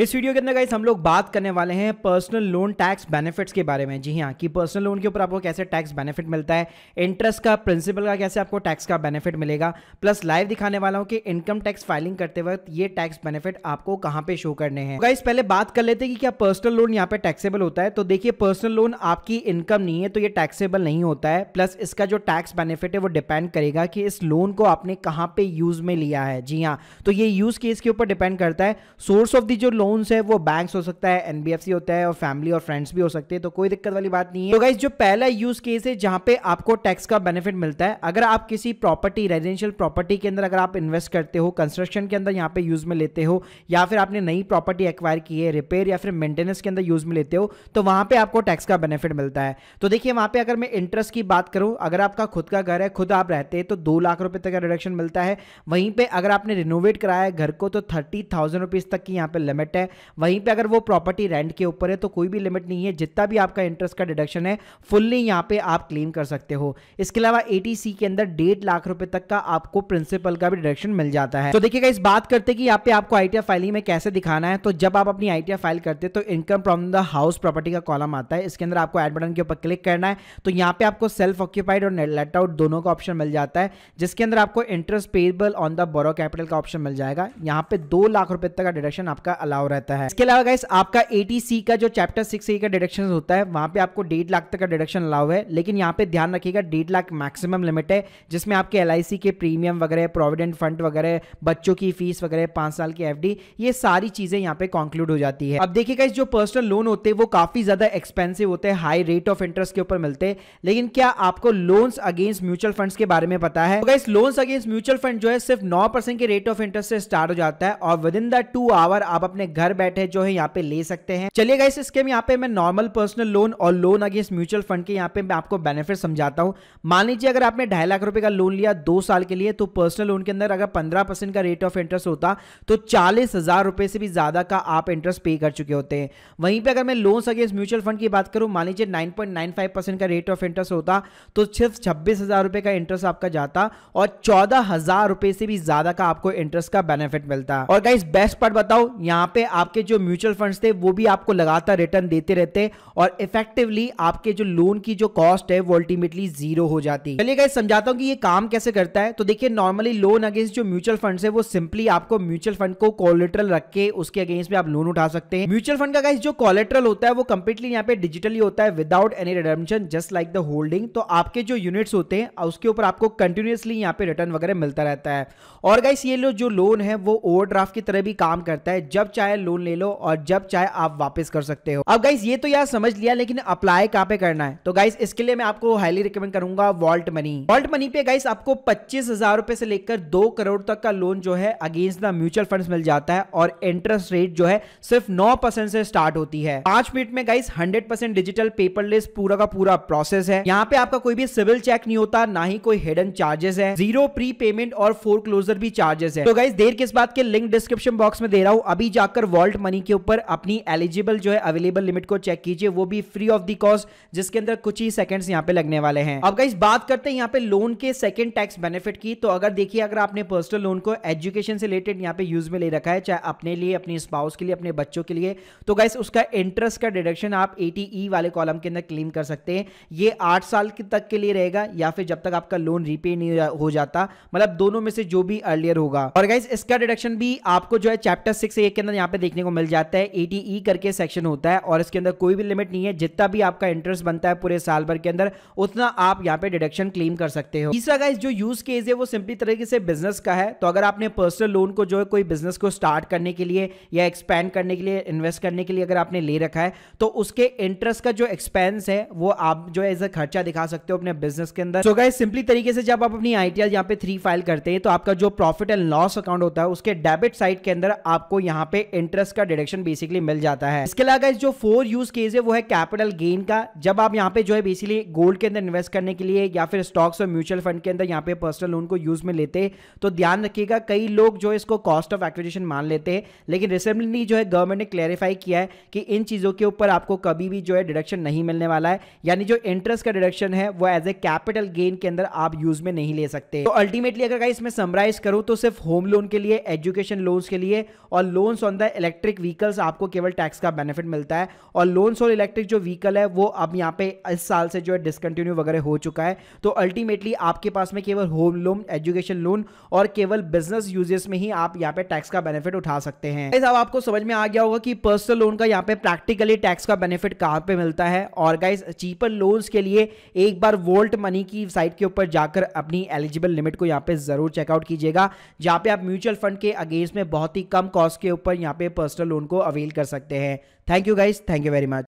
इस वीडियो के अंदर गाइस हम लोग बात करने वाले हैं पर्सनल लोन टैक्स बेनिफिट्स के बारे में जी हाँ कि पर्सनल लोन के ऊपर आपको कैसे टैक्स बेनिफिट मिलता है इंटरेस्ट का प्रिंसिपल का कैसे आपको टैक्स का बेनिफिट मिलेगा प्लस लाइव दिखाने वाला हूँ कि इनकम टैक्स फाइलिंग करते वक्त ये टैक्स बेनिफिट आपको कहाँ पे शो करने हैं गाइस पहले बात कर लेते कि क्या पर्सनल लोन यहाँ पे टैक्सेबल होता है तो देखिए पर्सनल लोन आपकी इनकम नहीं है तो ये टैक्सेबल नहीं होता है प्लस इसका जो टैक्स बेनिफिट है वो डिपेंड करेगा कि इस लोन को आपने कहाँ पे यूज में लिया है जी हाँ तो ये यूज केस के ऊपर डिपेंड करता है सोर्स ऑफ दी जो लोन्स है वो बैंक हो सकता है एनबीएफसी होता है और फैमिली और फ्रेंड्स भी हो सकते हैं तो कोई दिक्कत वाली बात नहीं है तो गाइज जो पहला यूज केस है जहां पे आपको टैक्स का बेनिफिट मिलता है अगर आप किसी प्रॉपर्टी रेजिडेंशियल प्रॉपर्टी के अंदर अगर आप इन्वेस्ट करते हो कंस्ट्रक्शन के अंदर यहाँ पे यूज में लेते हो या फिर आपने नई प्रॉपर्टी एक्वायर की है रिपेयर या फिर मेंटेनेंस के अंदर यूज में लेते हो तो वहां पर आपको टैक्स का बेनिफिट मिलता है तो देखिए वहां पर अगर मैं इंटरेस्ट की बात करूं अगर आपका खुद का घर है खुद आप रहते हैं तो दो लाख रुपए तक का रिडक्शन मिलता है वहीं पर अगर आपने रिनोवेट कराया है घर को तो थर्टी थाउजेंड रुपीज तक की यहाँ पे लिमिट लिमिट है वहीं पे अगर वो प्रॉपर्टी रेंट के ऊपर है तो कोई भी लिमिट नहीं है जितना भी आपका इंटरेस्ट का डिडक्शन है फुल्ली यहाँ पे आप क्लेम कर सकते हो इसके अलावा ए के अंदर डेढ़ लाख रुपए तक का आपको प्रिंसिपल का भी डिडक्शन मिल जाता है तो देखिएगा इस बात करते कि यहाँ पे आपको आई फाइलिंग में कैसे दिखाना है तो जब आप अपनी आई फाइल करते तो income from the house property का कॉलम आता है इसके अंदर आपको एड बटन के ऊपर क्लिक करना है तो यहाँ पे आपको सेल्फ ऑक्यूपाइड और लेट आउट दोनों का ऑप्शन मिल जाता है जिसके अंदर आपको interest payable on the borrowed capital का ऑप्शन मिल जाएगा यहाँ पे दो लाख रुपए तक का डिडक्शन आपका अलाउ अलाउ रहता है इसके अलावा गाइस आपका एटीसी का जो चैप्टर सिक्स का डिडक्शन होता है वहां पे आपको डेढ़ लाख तक का डिडक्शन अलाउ है लेकिन यहाँ पे ध्यान रखिएगा डेढ़ लाख मैक्सिमम लिमिट है जिसमें आपके एल के प्रीमियम वगैरह प्रोविडेंट फंड वगैरह बच्चों की फीस वगैरह पांच साल की एफ ये सारी चीजें यहाँ पे कॉन्क्लूड हो जाती है अब देखिएगा इस जो पर्सनल लोन होते हैं वो काफी ज्यादा एक्सपेंसिव होते हैं हाई रेट ऑफ इंटरेस्ट के ऊपर मिलते हैं लेकिन क्या आपको लोन्स अगेंस्ट म्यूचुअल फंड्स के बारे में पता है तो guys loans against mutual fund जो है सिर्फ नौ के रेट ऑफ इंटरेस्ट से स्टार्ट हो जाता है और within the two hour आप अपने घर बैठे जो है यहाँ पे ले सकते हैं चलिए गाइस स्कीम यहाँ पे मैं नॉर्मल पर्सनल लोन और लोन अगेंस्ट म्यूचुअल फंड के यहाँ पे मैं आपको बेनिफिट समझाता हूँ मान लीजिए अगर आपने ढाई लाख रुपए का लोन लिया दो साल के लिए तो पर्सनल लोन के अंदर अगर पंद्रह का रेट ऑफ इंटरेस्ट होता तो चालीस रुपए से भी ज्यादा का आप इंटरेस्ट पे कर चुके होते हैं वहीं पर अगर मैं लोन्स अगेंस्ट म्यूचुअल फंड की बात करूँ मान लीजिए नाइन का रेट ऑफ इंटरेस्ट होता तो सिर्फ छब्बीस रुपए का इंटरेस्ट आपका जाता और चौदह हजार रुपए से भी ज्यादा का आपको इंटरेस्ट का बेनिफिट मिलता और गाइस बेस्ट पार्ट बताओ यहाँ पे आपके जो म्यूचुअल फंड्स थे वो भी आपको लगातार रिटर्न देते रहते और इफेक्टिवली आपके जो लोन की जो कॉस्ट है वो अल्टीमेटली जीरो हो जाती चलिए गाइस समझाता हूँ कि ये काम कैसे करता है तो देखिए नॉर्मली लोन अगेंस्ट जो म्यूचुअल फंड है वो सिंपली आपको म्यूचुअल फंड को कोलेट्रल रख के उसके अगेंस्ट में आप लोन उठा सकते हैं म्यूचुअल फंड का गाइस जो कोलेट्रल होता है वो कंप्लीटली यहाँ पे डिजिटली होता है without any redemption just like the holding तो आपके जो यूनिट्स होते हैं उसके ऊपर आपको कंटिन्यूसली यहाँ पे रिटर्न वगैरह मिलता रहता है और गाइस ये लो जो लोन है वो ओवरड्राफ्ट की तरह भी काम करता है जब चाहे चाहे लोन ले लो और जब चाहे आप वापस कर सकते हो अब गाइस ये तो यार समझ लिया लेकिन अप्लाई कहाँ पे करना है तो गाइस इसके लिए मैं आपको हाईली रिकमेंड करूंगा वॉल्ट मनी वॉल्ट मनी पे गाइस आपको पच्चीस हजार रुपए से लेकर दो करोड़ तक का लोन जो है अगेंस्ट द म्यूचुअल फंड मिल जाता है और इंटरेस्ट रेट जो है सिर्फ नौ परसेंट से स्टार्ट होती है पांच मिनट में guys hundred percent digital paperless पूरा का पूरा प्रोसेस है यहाँ पे आपका कोई भी सिविल चेक नहीं होता ना ही कोई हिडन चार्जेस है जीरो प्री पेमेंट और फोर क्लोजर भी चार्जेस है तो गाइस देर किस बात के लिंक डिस्क्रिप्शन बॉक्स में दे रहा हूँ अभी जाकर पर वॉल्ट मनी के ऊपर अपनी एलिजिबल जो है अवेलेबल लिमिट को चेक कीजिए वो भी फ्री ऑफ दी कॉस्ट जिसके अंदर कुछ ही सेकंड्स यहाँ पे लगने वाले हैं अब गाइस बात करते हैं यहाँ पे लोन के सेकंड टैक्स बेनिफिट की तो अगर देखिए अगर आपने पर्सनल लोन को एजुकेशन से रिलेटेड यहाँ पे यूज में ले रखा है चाहे अपने लिए अपने स्पाउस के लिए अपने बच्चों के लिए तो गाइस उसका इंटरेस्ट का डिडक्शन आप एटीई e वाले कॉलम के अंदर क्लेम कर सकते हैं ये आठ साल तक के लिए रहेगा या फिर जब तक आपका लोन रीपे नहीं हो जाता मतलब दोनों में से जो भी अर्लियर होगा और गाइस इसका डिडक्शन भी आपको जो है चैप्टर सिक्स के अंदर यहाँ पे देखने को मिल जाता है एटीई e करके सेक्शन होता है और इसके अंदर कोई भी लिमिट नहीं है जितना भी आपका इंटरेस्ट बनता है पूरे साल भर के अंदर उतना आप यहाँ पे डिडक्शन क्लेम कर सकते हो तीसरा गाइज जो यूज केस है वो सिंपली तरीके से बिजनेस का है तो अगर आपने पर्सनल लोन को जो है कोई बिजनेस को स्टार्ट करने के लिए या एक्सपेंड करने के लिए इन्वेस्ट करने के लिए अगर आपने ले रखा है तो उसके इंटरेस्ट का जो एक्सपेंस है वो आप जो है एज अ खर्चा दिखा सकते हो अपने बिजनेस के अंदर तो गाइज सिंपली तरीके से जब आप अपनी आईटीआर यहाँ पे थ्री फाइल करते हैं तो आपका जो प्रॉफिट एंड लॉस अकाउंट होता है उसके डेबिट साइड के अंदर आपको यहाँ पे इंटरेस्ट का डिडक्शन बेसिकली मिल जाता है इसके अलावा जो फोर यूज केस है वो है कैपिटल गेन का जब आप यहाँ पे जो है बेसिकली गोल्ड के अंदर इन्वेस्ट करने के लिए या फिर स्टॉक्स और म्यूचुअल फंड के अंदर यहाँ पे पर्सनल लोन को यूज में लेते तो ध्यान रखिएगा कई लोग जो इसको कॉस्ट ऑफ एक्विजिशन मान लेते हैं लेकिन रिसेंटली जो है गवर्नमेंट ने क्लैरिफाई किया है कि इन चीज़ों के ऊपर आपको कभी भी जो है डिडक्शन नहीं मिलने वाला है यानी जो इंटरेस्ट का डिडक्शन है वो एज ए कैपिटल गेन के अंदर आप यूज में नहीं ले सकते तो अल्टीमेटली अगर इसमें समराइज करूं तो सिर्फ होम लोन के लिए एजुकेशन लोन्स के लिए और लोन्स ऑन द है इलेक्ट्रिक व्हीकल्स आपको केवल टैक्स का बेनिफिट मिलता है और लोन सोल इलेक्ट्रिक जो व्हीकल है वो अब यहाँ पे इस साल से जो है डिसकंटिन्यू वगैरह हो चुका है तो अल्टीमेटली आपके पास में केवल होम लोन एजुकेशन लोन और केवल बिजनेस यूजेस में ही आप यहाँ पे टैक्स का बेनिफिट उठा सकते हैं अब आपको समझ में आ गया होगा कि पर्सनल लोन का यहाँ पे प्रैक्टिकली टैक्स का बेनिफिट कहाँ पे मिलता है और गाइज चीपर लोन्स के लिए एक बार वोल्ट मनी की साइट के ऊपर जाकर अपनी एलिजिबल लिमिट को यहाँ पे जरूर चेकआउट कीजिएगा जहाँ पे आप म्यूचुअल फंड के अगेंस्ट में बहुत ही कम कॉस्ट के ऊपर यहाँ यहाँ पे पर्सनल लोन को अवेल कर सकते हैं thank you guys thank you very much